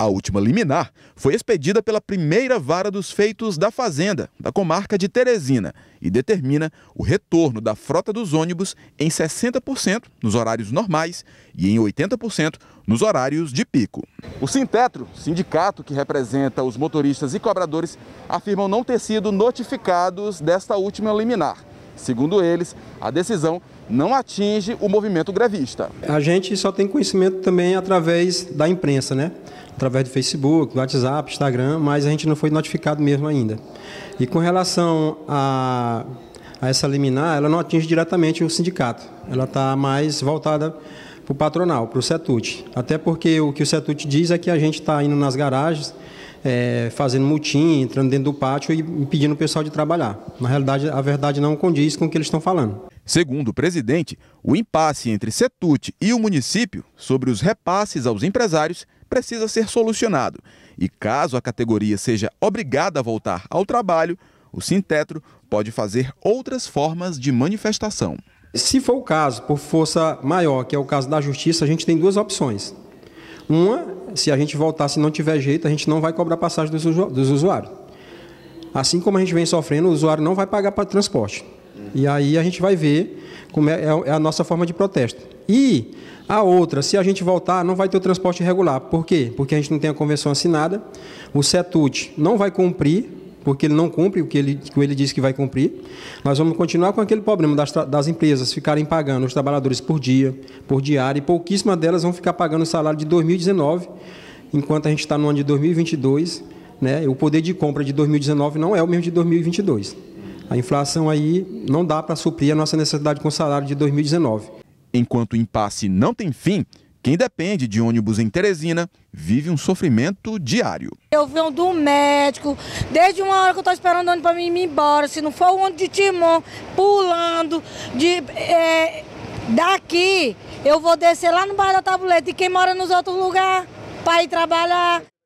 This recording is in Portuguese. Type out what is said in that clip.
A última liminar foi expedida pela primeira vara dos feitos da Fazenda, da comarca de Teresina, e determina o retorno da frota dos ônibus em 60% nos horários normais e em 80% nos horários de pico. O Sintetro, sindicato que representa os motoristas e cobradores, afirmam não ter sido notificados desta última liminar. Segundo eles, a decisão não atinge o movimento grevista. A gente só tem conhecimento também através da imprensa, né? através do Facebook, do WhatsApp, Instagram, mas a gente não foi notificado mesmo ainda. E com relação a, a essa liminar, ela não atinge diretamente o sindicato, ela está mais voltada para o patronal, para o Setut. Até porque o que o Setut diz é que a gente está indo nas garagens, é, fazendo mutim, entrando dentro do pátio e impedindo o pessoal de trabalhar. Na realidade, a verdade não condiz com o que eles estão falando. Segundo o presidente, o impasse entre Setut e o município sobre os repasses aos empresários precisa ser solucionado. E caso a categoria seja obrigada a voltar ao trabalho, o Sintetro pode fazer outras formas de manifestação. Se for o caso, por força maior, que é o caso da justiça, a gente tem duas opções. Uma, se a gente voltar, se não tiver jeito, a gente não vai cobrar passagem dos usuários. Assim como a gente vem sofrendo, o usuário não vai pagar para transporte. E aí a gente vai ver como é, é, é, a nossa forma de protesto. E a outra, se a gente voltar, não vai ter o transporte regular. Por quê? Porque a gente não tem a convenção assinada, o CETUT não vai cumprir, porque ele não cumpre o que ele, que ele disse que vai cumprir. Nós vamos continuar com aquele problema das, das empresas ficarem pagando os trabalhadores por dia, por diário, e pouquíssimas delas vão ficar pagando o salário de 2019, enquanto a gente está no ano de 2022. Né? O poder de compra de 2019 não é o mesmo de 2022. A inflação aí não dá para suprir a nossa necessidade com salário de 2019. Enquanto o impasse não tem fim, quem depende de ônibus em Teresina vive um sofrimento diário. Eu venho do médico, desde uma hora que eu estou esperando o ônibus para mim ir embora. Se não for o ônibus de Timon pulando, de, é, daqui eu vou descer lá no bar da Tabuleta e quem mora nos outros lugares para ir trabalhar.